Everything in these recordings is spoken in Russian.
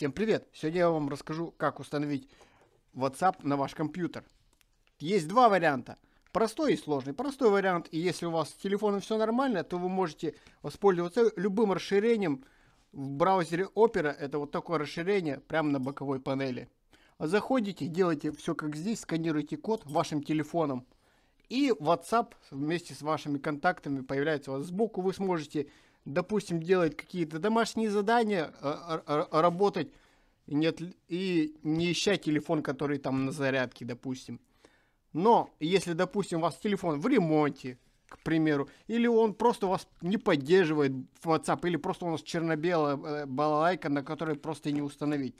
Всем привет! Сегодня я вам расскажу, как установить WhatsApp на ваш компьютер. Есть два варианта. Простой и сложный. Простой вариант, и если у вас с телефоном все нормально, то вы можете воспользоваться любым расширением в браузере Opera. Это вот такое расширение прямо на боковой панели. Заходите, делайте все как здесь, сканируйте код вашим телефоном. И WhatsApp вместе с вашими контактами появляется у вас сбоку. Вы сможете допустим, делать какие-то домашние задания, а, а, а, работать нет, и не ища телефон, который там на зарядке, допустим. Но если, допустим, у вас телефон в ремонте, к примеру, или он просто вас не поддерживает в WhatsApp, или просто у нас черно-белая э, балалайка, на которой просто не установить,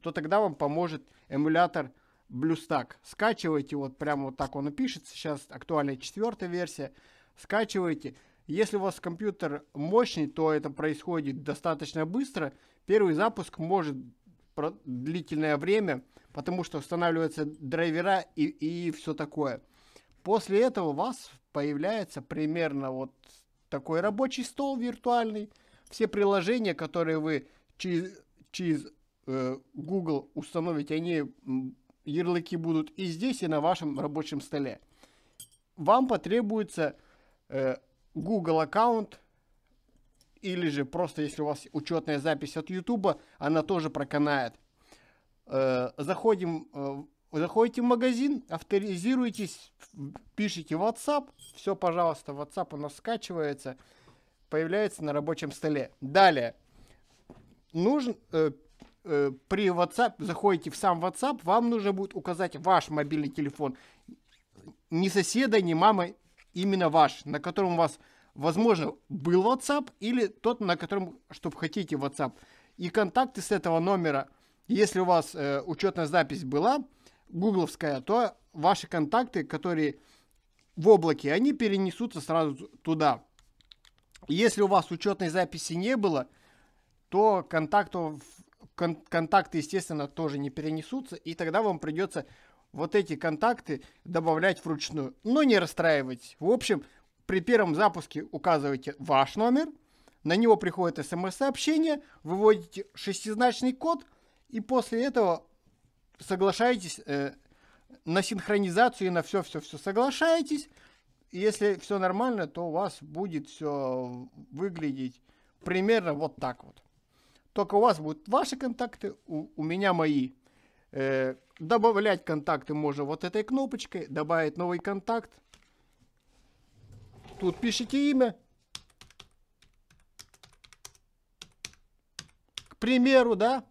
то тогда вам поможет эмулятор BlueStack. Скачивайте, вот прямо вот так он и пишется, сейчас актуальная четвертая версия, скачивайте, если у вас компьютер мощный, то это происходит достаточно быстро. Первый запуск может длительное время, потому что устанавливаются драйвера и, и все такое. После этого у вас появляется примерно вот такой рабочий стол виртуальный. Все приложения, которые вы через, через э, Google установите, они ярлыки будут и здесь, и на вашем рабочем столе. Вам потребуется э, Google аккаунт, или же просто если у вас учетная запись от YouTube, она тоже проканает. Э, заходим, э, заходите в магазин, авторизируйтесь, пишите WhatsApp, все, пожалуйста, WhatsApp у нас скачивается, появляется на рабочем столе. Далее, нужен, э, при WhatsApp, заходите в сам WhatsApp, вам нужно будет указать ваш мобильный телефон. Ни соседа, ни мамы, именно ваш, на котором у вас, возможно, был WhatsApp или тот, на котором, чтобы хотите WhatsApp. И контакты с этого номера, если у вас э, учетная запись была, гугловская, то ваши контакты, которые в облаке, они перенесутся сразу туда. Если у вас учетной записи не было, то контактов, кон, контакты, естественно, тоже не перенесутся, и тогда вам придется вот эти контакты добавлять вручную, но не расстраивайтесь. В общем, при первом запуске указывайте ваш номер, на него приходит смс-сообщение, выводите шестизначный код и после этого соглашаетесь э, на синхронизацию и на все-все-все соглашаетесь. если все нормально, то у вас будет все выглядеть примерно вот так вот. Только у вас будут ваши контакты, у, у меня мои. Э, добавлять контакты можно вот этой кнопочкой. Добавить новый контакт. Тут пишите имя. К примеру, да,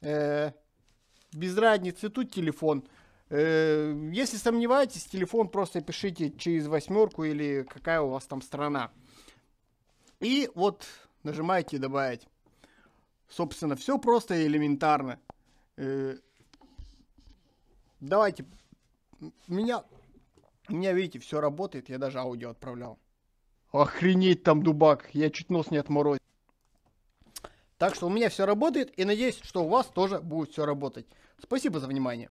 э, без разницы, тут телефон. Э, если сомневаетесь, телефон просто пишите через восьмерку или какая у вас там страна. И вот нажимаете добавить. Собственно, все просто и элементарно. Э, Давайте. У меня, у меня, видите, все работает. Я даже аудио отправлял. Охренеть там дубак. Я чуть нос не отморозил. Так что у меня все работает. И надеюсь, что у вас тоже будет все работать. Спасибо за внимание.